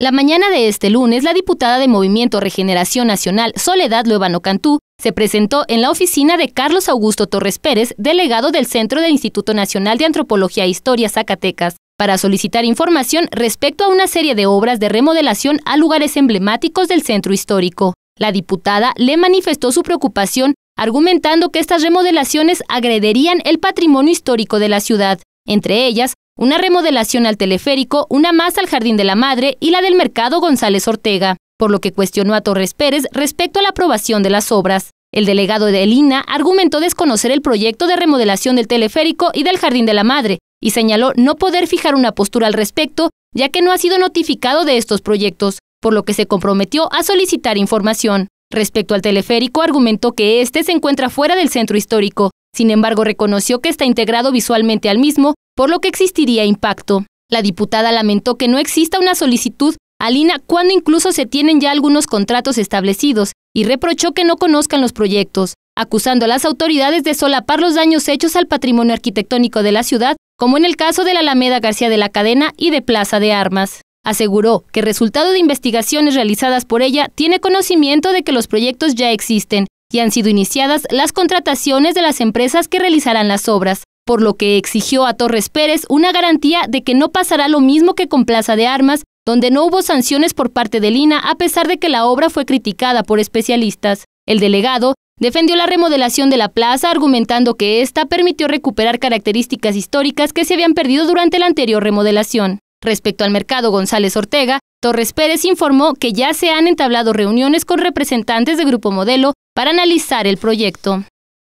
La mañana de este lunes, la diputada de Movimiento Regeneración Nacional, Soledad Luevano Cantú, se presentó en la oficina de Carlos Augusto Torres Pérez, delegado del Centro del Instituto Nacional de Antropología e Historia Zacatecas, para solicitar información respecto a una serie de obras de remodelación a lugares emblemáticos del centro histórico. La diputada le manifestó su preocupación argumentando que estas remodelaciones agrederían el patrimonio histórico de la ciudad, entre ellas una remodelación al teleférico, una más al Jardín de la Madre y la del Mercado González Ortega, por lo que cuestionó a Torres Pérez respecto a la aprobación de las obras. El delegado de Elina argumentó desconocer el proyecto de remodelación del teleférico y del Jardín de la Madre y señaló no poder fijar una postura al respecto, ya que no ha sido notificado de estos proyectos, por lo que se comprometió a solicitar información. Respecto al teleférico, argumentó que este se encuentra fuera del centro histórico sin embargo, reconoció que está integrado visualmente al mismo, por lo que existiría impacto. La diputada lamentó que no exista una solicitud al INA cuando incluso se tienen ya algunos contratos establecidos y reprochó que no conozcan los proyectos, acusando a las autoridades de solapar los daños hechos al patrimonio arquitectónico de la ciudad, como en el caso de la Alameda García de la Cadena y de Plaza de Armas. Aseguró que resultado de investigaciones realizadas por ella tiene conocimiento de que los proyectos ya existen y han sido iniciadas las contrataciones de las empresas que realizarán las obras, por lo que exigió a Torres Pérez una garantía de que no pasará lo mismo que con Plaza de Armas, donde no hubo sanciones por parte de Lina a pesar de que la obra fue criticada por especialistas. El delegado defendió la remodelación de la plaza argumentando que esta permitió recuperar características históricas que se habían perdido durante la anterior remodelación. Respecto al mercado González Ortega, Torres Pérez informó que ya se han entablado reuniones con representantes de Grupo Modelo para analizar el proyecto,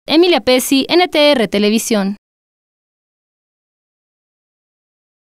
Emilia Pesi, NTR Televisión.